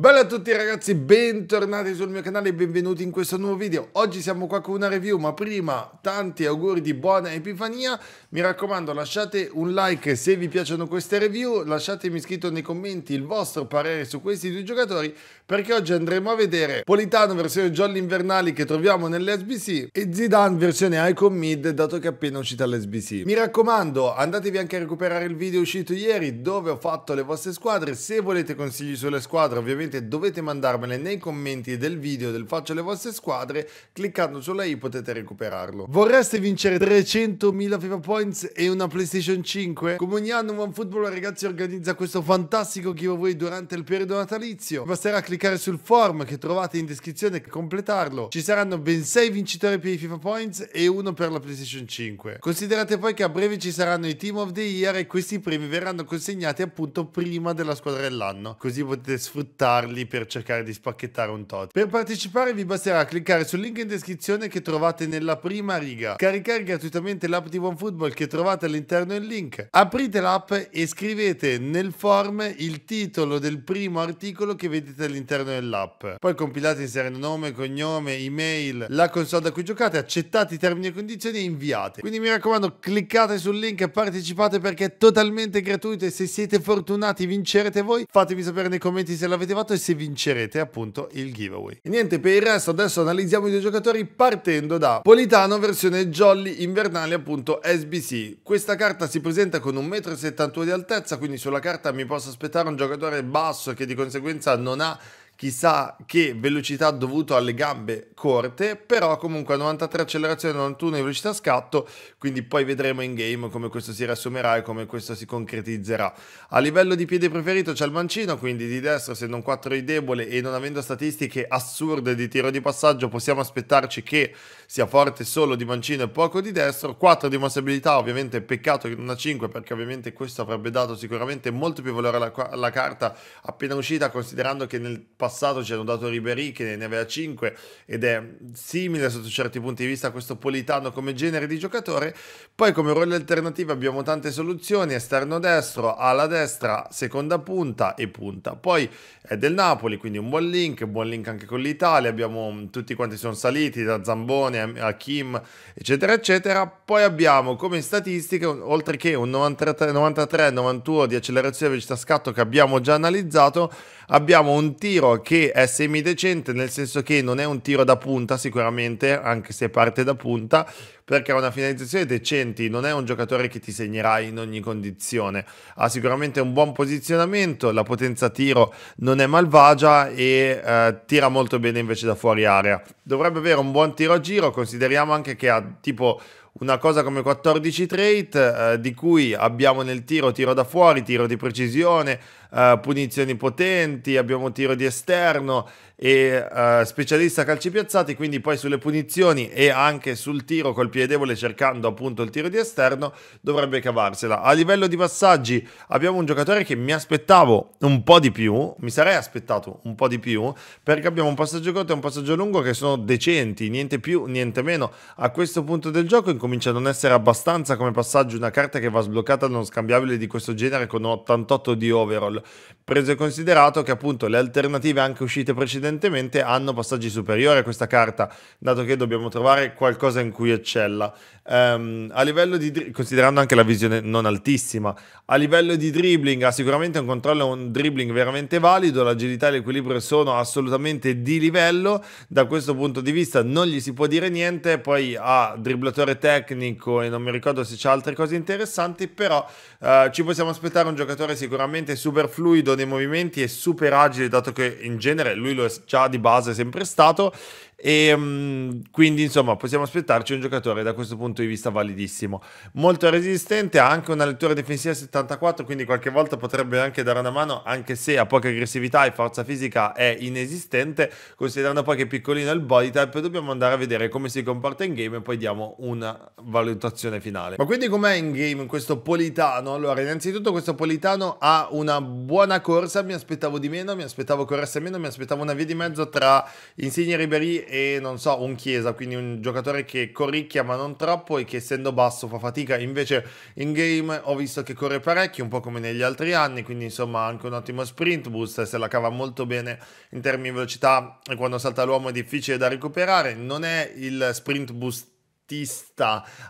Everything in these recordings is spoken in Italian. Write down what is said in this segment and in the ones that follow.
Bella a tutti ragazzi, bentornati sul mio canale e benvenuti in questo nuovo video. Oggi siamo qua con una review, ma prima tanti auguri di buona Epifania. Mi raccomando lasciate un like se vi piacciono queste review, lasciatemi scritto nei commenti il vostro parere su questi due giocatori, perché oggi andremo a vedere Politano versione Jolly Invernali che troviamo nell'SBC e Zidane versione Icon Mid dato che è appena uscita l'SBC. Mi raccomando andatevi anche a recuperare il video uscito ieri dove ho fatto le vostre squadre, se volete consigli sulle squadre ovviamente ovviamente dovete mandarmele nei commenti del video del faccio le vostre squadre, cliccando sulla i potete recuperarlo. Vorreste vincere 300.000 FIFA Points e una PlayStation 5? Come ogni anno OneFootball ragazzi organizza questo fantastico giveaway durante il periodo natalizio. basterà cliccare sul form che trovate in descrizione e completarlo. Ci saranno ben 6 vincitori per i FIFA Points e uno per la PlayStation 5. Considerate poi che a breve ci saranno i Team of the Year e questi primi verranno consegnati appunto prima della squadra dell'anno, così potete sfruttare trovarli per cercare di spacchettare un tot. Per partecipare vi basterà cliccare sul link in descrizione che trovate nella prima riga, caricare gratuitamente l'app di OneFootball che trovate all'interno del link, aprite l'app e scrivete nel form il titolo del primo articolo che vedete all'interno dell'app. Poi compilate inserendo nome, cognome, email, la console da cui giocate, accettate i termini e condizioni e inviate. Quindi mi raccomando cliccate sul link e partecipate perché è totalmente gratuito e se siete fortunati vincerete voi. Fatemi sapere nei commenti se l'avete fatto arrivato e se vincerete appunto il giveaway. E niente, per il resto adesso analizziamo i due giocatori partendo da Politano versione Jolly Invernale appunto SBC. Questa carta si presenta con 1,71 m di altezza, quindi sulla carta mi posso aspettare un giocatore basso che di conseguenza non ha chissà che velocità dovuto alle gambe corte, però comunque a 93 accelerazione, 91 di velocità scatto, quindi poi vedremo in game come questo si riassumerà e come questo si concretizzerà. A livello di piede preferito c'è il mancino, quindi di destra essendo un 4 di debole e non avendo statistiche assurde di tiro di passaggio possiamo aspettarci che sia forte solo di mancino e poco di destro, 4 di mossabilità ovviamente peccato che non ha 5 perché ovviamente questo avrebbe dato sicuramente molto più valore alla, alla carta appena uscita considerando che nel passato passato ci hanno dato Ribery che ne aveva 5 ed è simile sotto certi punti di vista a questo Politano come genere di giocatore. Poi come ruolo alternativo abbiamo tante soluzioni, esterno destro, ala destra, seconda punta e punta. Poi è del Napoli, quindi un buon link, buon link anche con l'Italia, abbiamo mm, tutti quanti sono saliti da Zambone a Kim, eccetera, eccetera. Poi abbiamo come statistiche, oltre che un 93-91 di accelerazione velocità scatto che abbiamo già analizzato, abbiamo un tiro che è semidecente, nel senso che non è un tiro da punta sicuramente, anche se parte da punta, perché ha una finalizzazione decenti, non è un giocatore che ti segnerà in ogni condizione, ha sicuramente un buon posizionamento, la potenza tiro non è malvagia e eh, tira molto bene invece da fuori area. Dovrebbe avere un buon tiro a giro, consideriamo anche che ha tipo una cosa come 14 trait eh, di cui abbiamo nel tiro tiro da fuori, tiro di precisione, eh, punizioni potenti, abbiamo tiro di esterno e eh, specialista calci piazzati, quindi poi sulle punizioni e anche sul tiro col piede Piedevole cercando appunto il tiro di esterno dovrebbe cavarsela. A livello di passaggi abbiamo un giocatore che mi aspettavo un po' di più, mi sarei aspettato un po' di più, perché abbiamo un passaggio corto e un passaggio lungo che sono decenti, niente più, niente meno. A questo punto del gioco incomincia a non essere abbastanza come passaggio una carta che va sbloccata non scambiabile di questo genere con 88 di overall, preso e considerato che appunto le alternative anche uscite precedentemente hanno passaggi superiori a questa carta, dato che dobbiamo trovare qualcosa in cui eccellere bella. Um, a livello di considerando anche la visione non altissima, a livello di dribbling ha sicuramente un controllo e un dribbling veramente valido, l'agilità e l'equilibrio sono assolutamente di livello, da questo punto di vista non gli si può dire niente, poi ha ah, dribblatore tecnico e non mi ricordo se c'è altre cose interessanti, però uh, ci possiamo aspettare un giocatore sicuramente super fluido nei movimenti e super agile, dato che in genere lui lo è già di base sempre stato e ehm, quindi, insomma, possiamo aspettarci un giocatore da questo punto di vista validissimo. Molto resistente, ha anche una lettura difensiva 74, quindi qualche volta potrebbe anche dare una mano, anche se ha poca aggressività e forza fisica è inesistente. Considerando poi che è piccolino il body type, dobbiamo andare a vedere come si comporta in game e poi diamo una valutazione finale. Ma quindi com'è in game questo Politano? Allora, innanzitutto questo Politano ha una buona corsa, mi aspettavo di meno, mi aspettavo corresse meno, mi aspettavo una via di mezzo tra Insigne Ribery e non so, un Chiesa, quindi un giocatore che corricchia ma non troppo e che essendo basso fa fatica. Invece in game ho visto che corre parecchio, un po' come negli altri anni, quindi insomma anche un ottimo sprint boost, se la cava molto bene in termini di velocità e quando salta l'uomo è difficile da recuperare. Non è il sprint boost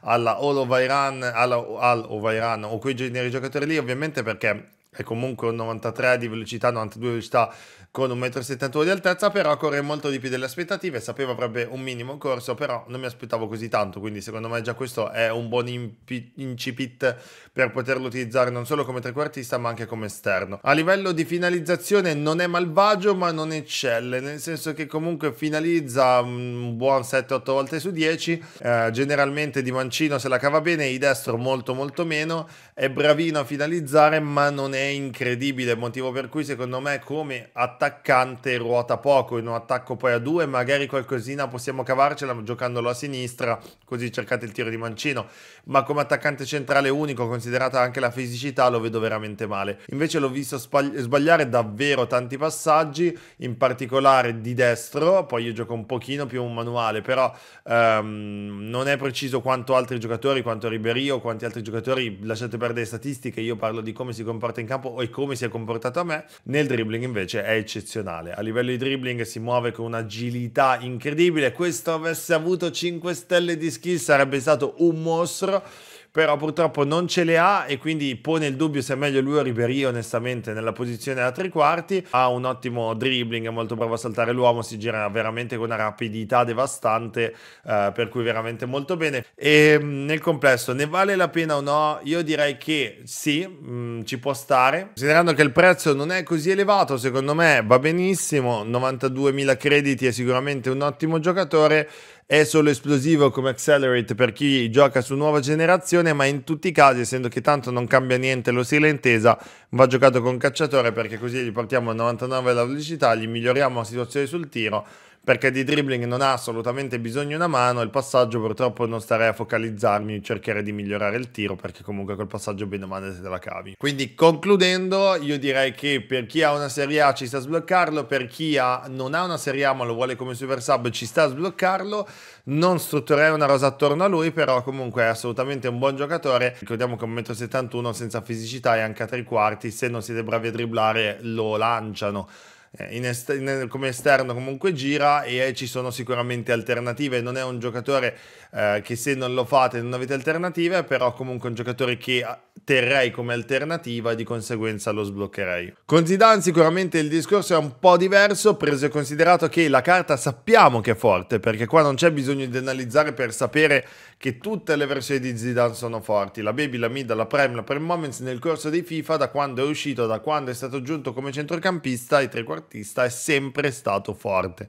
alla All Ovairan, alla All Ovairan o quei generi giocatori lì, ovviamente perché è comunque un 93 di velocità, 92 di velocità con 1,71 m di altezza, però corre molto di più delle aspettative, sapevo avrebbe un minimo corso, però non mi aspettavo così tanto, quindi secondo me già questo è un buon impi- incipit per poterlo utilizzare non solo come trequartista ma anche come esterno. A livello di finalizzazione non è malvagio ma non eccelle, nel senso che comunque finalizza mm, un buon 7-8 volte su 10, eh, generalmente di mancino se la cava bene, i destro molto molto meno, è bravino a finalizzare ma non è incredibile, motivo per cui secondo me come attaccante ruota poco, in un attacco poi a due magari qualcosina possiamo cavarcela giocandolo a sinistra, così cercate il tiro di mancino, ma come attaccante centrale unico, considerata anche la fisicità, lo vedo veramente male. Invece l'ho visto sbagliare davvero tanti passaggi, in particolare di destro, poi io gioco un pochino più un manuale, però ehm, non è preciso quanto altri giocatori, quanto Riberio, quanti altri giocatori, lasciate perdere le statistiche, io parlo di come si comporta in campo e come si è comportato a me, nel dribbling invece è eccezionale. A livello di dribbling si muove con un'agilità incredibile, questo avesse avuto 5 stelle di skill sarebbe stato un mostro però purtroppo non ce le ha e quindi pone il dubbio se è meglio lui o Ribéry onestamente nella posizione da tre quarti ha un ottimo dribbling è molto bravo a saltare l'uomo si gira veramente con una rapidità devastante eh, per cui veramente molto bene e mm, nel complesso ne vale la pena o no io direi che sì mh, mm, ci può stare considerando che il prezzo non è così elevato secondo me va benissimo 92.000 crediti è sicuramente un ottimo giocatore è solo esplosivo come Accelerate per chi gioca su nuova generazione, ma in tutti i casi, essendo che tanto non cambia niente lo l'ossila intesa, va giocato con cacciatore perché così gli portiamo 99 la velocità, gli miglioriamo la situazione sul tiro perché di dribbling non ha assolutamente bisogno una mano, il passaggio purtroppo non starei a focalizzarmi, cercherei di migliorare il tiro perché comunque col passaggio bene o male te la cavi. Quindi concludendo io direi che per chi ha una Serie A ci sta a sbloccarlo, per chi ha, non ha una Serie A ma lo vuole come super sub ci sta a sbloccarlo, non strutturerei una rosa attorno a lui però comunque è assolutamente un buon giocatore, ricordiamo che un 1,71 m senza fisicità e anche a tre quarti, se non siete bravi a dribblare lo lanciano. Eh, est- in- come esterno comunque gira e ci sono sicuramente alternative. Non è un giocatore eh, che se non lo fate non avete alternative, però comunque un giocatore che ah, terrei come alternativa e di conseguenza lo sbloccherei. Con Zidane sicuramente il discorso è un po' diverso, preso e considerato che la carta sappiamo che è forte, perché qua non c'è bisogno di analizzare per sapere che tutte le versioni di Zidane sono forti, la Baby, la Mid, la Prime, la Prime Moments nel corso dei FIFA da quando è uscito, da quando è stato aggiunto come centrocampista e trequartista è sempre stato forte.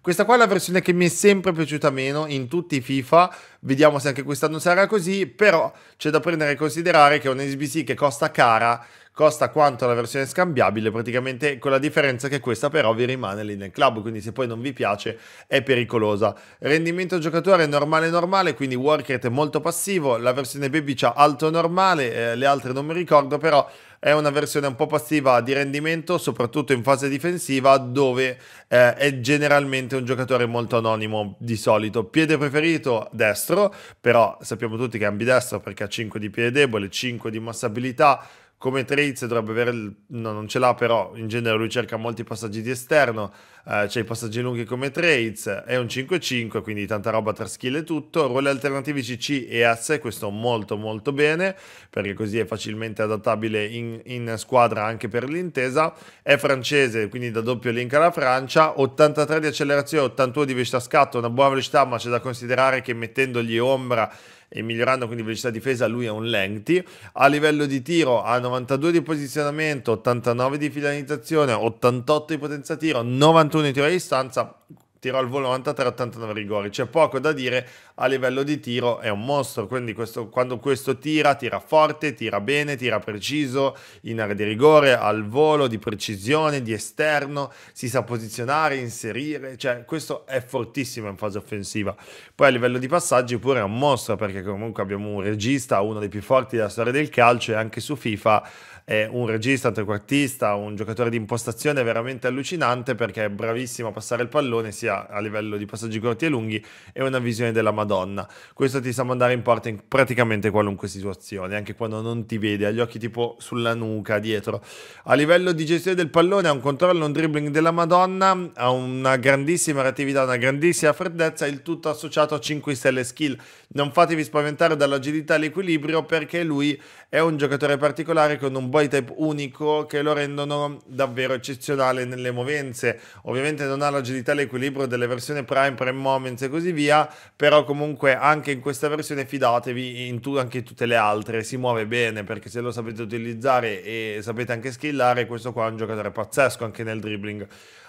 Questa qua è la versione che mi è sempre piaciuta meno in tutti i FIFA, vediamo se anche quest'anno sarà così, però c'è da prendere e considerare che è un SBC che costa cara costa quanto la versione scambiabile, praticamente con la differenza che questa però vi rimane lì nel club, quindi se poi non vi piace è pericolosa. Rendimento giocatore normale normale, quindi Warcraft è molto passivo, la versione baby c'ha alto normale, eh, le altre non mi ricordo, però è una versione un po' passiva di rendimento, soprattutto in fase difensiva, dove eh, è generalmente un giocatore molto anonimo di solito. Piede preferito destro, però sappiamo tutti che è ambidestro perché ha 5 di piede debole, 5 di massabilità, come Trizia dovrebbe avere, il, no, non ce l'ha però, in genere lui cerca molti passaggi di esterno, eh, c'è i passaggi lunghi come Trades, è un 5-5, quindi tanta roba tra skill e tutto, ruoli alternativi CC e AS, questo molto molto bene, perché così è facilmente adattabile in, in squadra anche per l'intesa, è francese, quindi da doppio link alla Francia, 83 di accelerazione, 81 di velocità scatto, una buona velocità, ma c'è da considerare che mettendogli ombra e migliorando quindi velocità difesa lui è un lengthy a livello di tiro ha 92 di posizionamento 89 di finalizzazione 88 di potenza tiro 91 di tiro a distanza tiro al volo 93, 89 rigori. C'è poco da dire a livello di tiro, è un mostro, quindi questo, quando questo tira, tira forte, tira bene, tira preciso, in area di rigore, al volo, di precisione, di esterno, si sa posizionare, inserire, cioè questo è fortissimo in fase offensiva. Poi a livello di passaggi pure è un mostro perché comunque abbiamo un regista, uno dei più forti della storia del calcio e anche su FIFA è un regista, un trequartista, un giocatore di impostazione veramente allucinante perché è bravissimo a passare il pallone sia a livello di passaggi corti e lunghi e una visione della Madonna. Questo ti sa mandare in porta in praticamente qualunque situazione, anche quando non ti vede, ha gli occhi tipo sulla nuca, dietro. A livello di gestione del pallone ha un controllo, un dribbling della Madonna, ha una grandissima reattività, una grandissima freddezza, il tutto associato a 5 stelle skill. Non fatevi spaventare dall'agilità e l'equilibrio perché lui è un giocatore particolare con un body type unico che lo rendono davvero eccezionale nelle movenze. Ovviamente non ha l'agilità e l'equilibrio delle versioni Prime, Prime Moments e così via, però comunque anche in questa versione fidatevi in tu, anche in tutte le altre, si muove bene perché se lo sapete utilizzare e sapete anche skillare, questo qua è un giocatore pazzesco anche nel dribbling.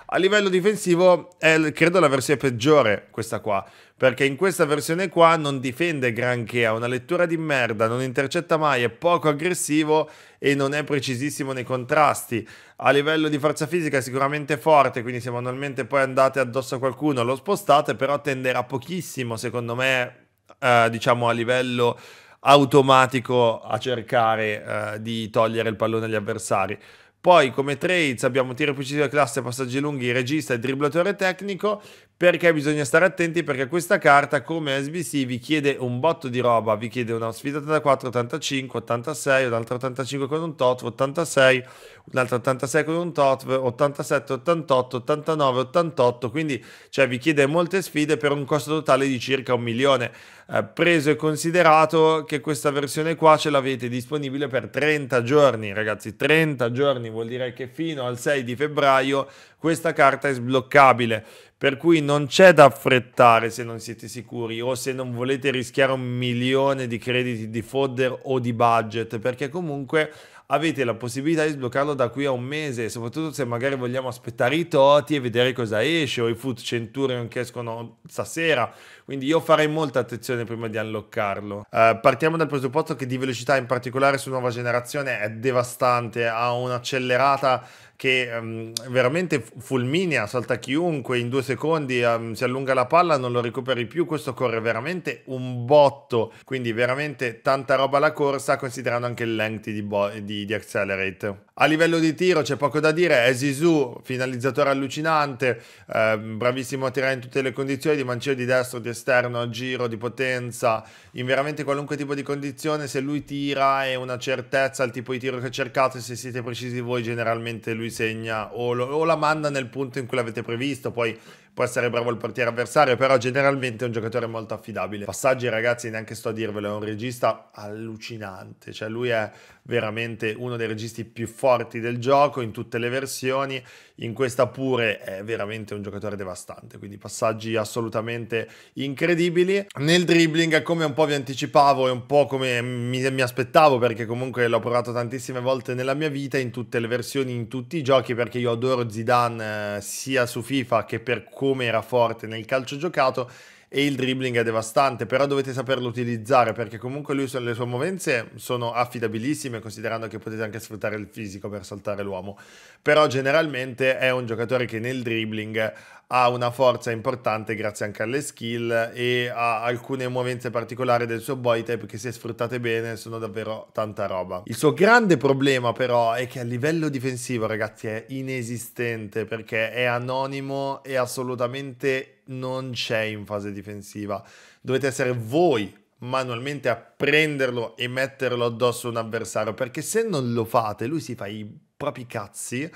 A livello difensivo è credo la versione peggiore questa qua, perché in questa versione qua non difende granché, ha una lettura di merda, non intercetta mai, è poco aggressivo e non è precisissimo nei contrasti. A livello di forza fisica è sicuramente forte, quindi se manualmente poi andate addosso a qualcuno lo spostate, però tenderà pochissimo secondo me, eh, diciamo a livello automatico a cercare eh, di togliere il pallone agli avversari. Poi come trades abbiamo tiro della classe, passaggi lunghi, regista e dribblatore tecnico perché bisogna stare attenti perché questa carta come SBC vi chiede un botto di roba, vi chiede una sfida 84, 85, 86, un'altra 85 con un tot, 86, un'altra 86 con un tot, 87, 88, 89, 88, quindi cioè, vi chiede molte sfide per un costo totale di circa un milione. Eh, preso e considerato che questa versione qua ce l'avete disponibile per 30 giorni, ragazzi, 30 giorni vuol dire che fino al 6 di febbraio questa carta è sbloccabile per cui non c'è da affrettare se non siete sicuri o se non volete rischiare un milione di crediti di fodder o di budget, perché comunque avete la possibilità di sbloccarlo da qui a un mese, soprattutto se magari vogliamo aspettare i toti e vedere cosa esce o i food centurion che escono stasera. Quindi io farei molta attenzione prima di unloccarlo. Eh, partiamo dal presupposto che di velocità, in particolare su nuova generazione, è devastante, ha un'accelerata che um, veramente fulminea, salta chiunque in due secondi, um, si allunga la palla, non lo recuperi più, questo corre veramente un botto, quindi veramente tanta roba la corsa, considerando anche il length di, di, di Accelerate. A livello di tiro c'è poco da dire, è Zizou, finalizzatore allucinante, eh, bravissimo a tirare in tutte le condizioni, di mancino di destro, di esterno, a giro, di potenza, in veramente qualunque tipo di condizione, se lui tira è una certezza il tipo di tiro che cercate, se siete precisi voi generalmente lui segna o, lo, o la manda nel punto in cui l'avete previsto, poi può essere bravo il portiere avversario, però generalmente è un giocatore molto affidabile. Passaggi, ragazzi, neanche sto a dirvelo, è un regista allucinante, cioè lui è veramente uno dei registi più forti del gioco in tutte le versioni, in questa pure è veramente un giocatore devastante, quindi passaggi assolutamente incredibili. Nel dribbling, come un po' vi anticipavo e un po' come mi, mi aspettavo, perché comunque l'ho provato tantissime volte nella mia vita, in tutte le versioni, in tutti i giochi, perché io adoro Zidane eh, sia su FIFA che per come era forte nel calcio giocato e il dribbling è devastante, però dovete saperlo utilizzare perché comunque lui, le sue movenze sono affidabilissime considerando che potete anche sfruttare il fisico per saltare l'uomo, però generalmente è un giocatore che nel dribbling ha una forza importante grazie anche alle skill e ha alcune movenze particolari del suo body type che se sfruttate bene sono davvero tanta roba. Il suo grande problema però è che a livello difensivo ragazzi è inesistente perché è anonimo e assolutamente non c'è in fase difensiva. Dovete essere voi manualmente a prenderlo e metterlo addosso a un avversario perché se non lo fate lui si fa i propri cazzi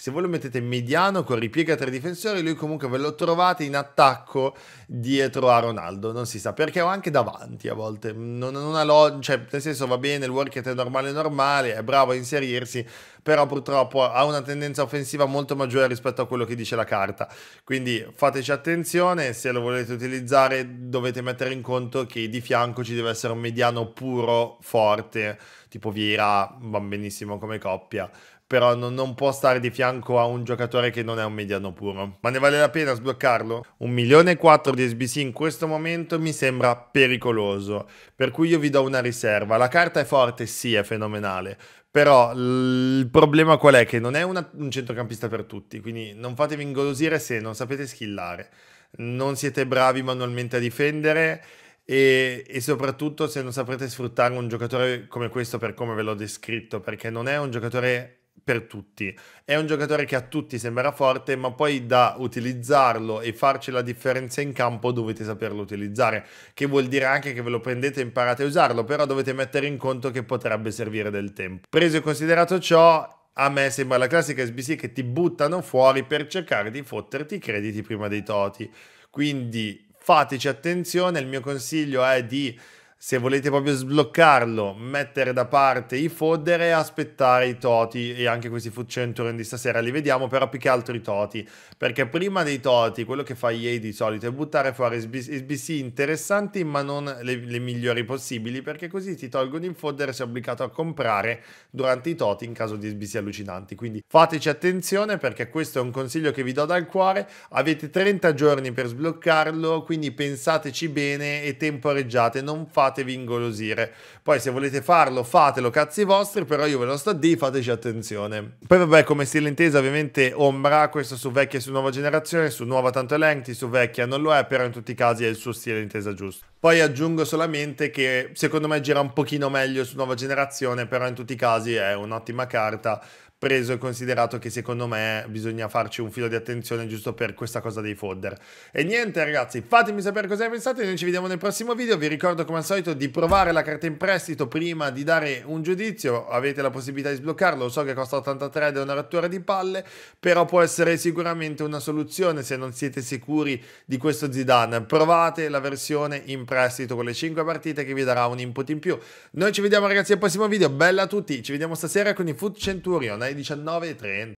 se voi lo mettete mediano con ripiega tra i difensori, lui comunque ve lo trovate in attacco dietro a Ronaldo, non si sa perché o anche davanti a volte, non, non ha lo- cioè, nel senso va bene, il work è normale normale, è bravo a inserirsi, però purtroppo ha una tendenza offensiva molto maggiore rispetto a quello che dice la carta. Quindi fateci attenzione, se lo volete utilizzare dovete mettere in conto che di fianco ci deve essere un mediano puro, forte, tipo Vieira va benissimo come coppia, però non, non, può stare di fianco a un giocatore che non è un mediano puro. Ma ne vale la pena sbloccarlo? Un milione e quattro di SBC in questo momento mi sembra pericoloso, per cui io vi do una riserva. La carta è forte, sì, è fenomenale, però il problema qual è? Che non è una, un centrocampista per tutti, quindi non fatevi ingolosire se non sapete skillare. non siete bravi manualmente a difendere e, e, soprattutto se non saprete sfruttare un giocatore come questo per come ve l'ho descritto, perché non è un giocatore per tutti. È un giocatore che a tutti sembra forte, ma poi da utilizzarlo e farci la differenza in campo dovete saperlo utilizzare, che vuol dire anche che ve lo prendete e imparate a usarlo, però dovete mettere in conto che potrebbe servire del tempo. Preso e considerato ciò, a me sembra la classica SBC che ti buttano fuori per cercare di fotterti i crediti prima dei toti. Quindi fateci attenzione, il mio consiglio è di se volete proprio sbloccarlo, mettere da parte i fodder e aspettare i toti e anche questi food centurion di stasera li vediamo, però più che altro i toti, perché prima dei toti quello che fa EA di solito è buttare fuori SBC interessanti ma non le, le migliori possibili, perché così ti tolgono il fodder e sei obbligato a comprare durante i toti in caso di SBC allucinanti, quindi fateci attenzione perché questo è un consiglio che vi do dal cuore, avete 30 giorni per sbloccarlo, quindi pensateci bene e temporeggiate, non fate fatevi ingolosire. Poi se volete farlo, fatelo cazzi vostri, però io ve lo sto a dire, fateci attenzione. Poi vabbè, come stile intesa, ovviamente Ombra, questo su vecchia e su nuova generazione, su nuova tanto è lengthy, su vecchia non lo è, però in tutti i casi è il suo stile intesa giusto. Poi aggiungo solamente che secondo me gira un pochino meglio su nuova generazione, però in tutti i casi è un'ottima carta preso e considerato che secondo me bisogna farci un filo di attenzione giusto per questa cosa dei fodder. E niente ragazzi, fatemi sapere cosa ne pensate, noi ci vediamo nel prossimo video, vi ricordo come al solito di provare la carta in prestito prima di dare un giudizio, avete la possibilità di sbloccarlo, lo so che costa 83 ed è una rottura di palle, però può essere sicuramente una soluzione se non siete sicuri di questo Zidane, provate la versione in prestito con le 5 partite che vi darà un input in più. Noi ci vediamo ragazzi al prossimo video, bella a tutti, ci vediamo stasera con i Food Centurion, alle 19.30.